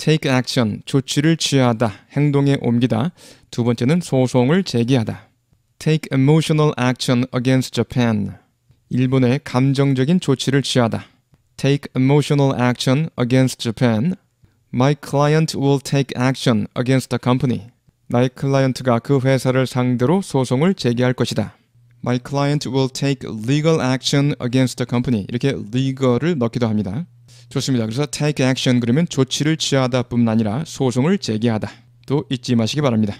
take action, 조치를 취하다, 행동에 옮기다. 두 번째는 소송을 제기하다. take emotional action against Japan. 일본의 감정적인 조치를 취하다. take emotional action against Japan. My client will take action against the company. 나의 클라이언트가 그 회사를 상대로 소송을 제기할 것이다. My client will take legal action against the company. 이렇게 legal을 넣기도 합니다. 좋습니다. 그래서 take action 그러면 조치를 취하다 뿐만 아니라 소송을 제기하다 또 잊지 마시기 바랍니다.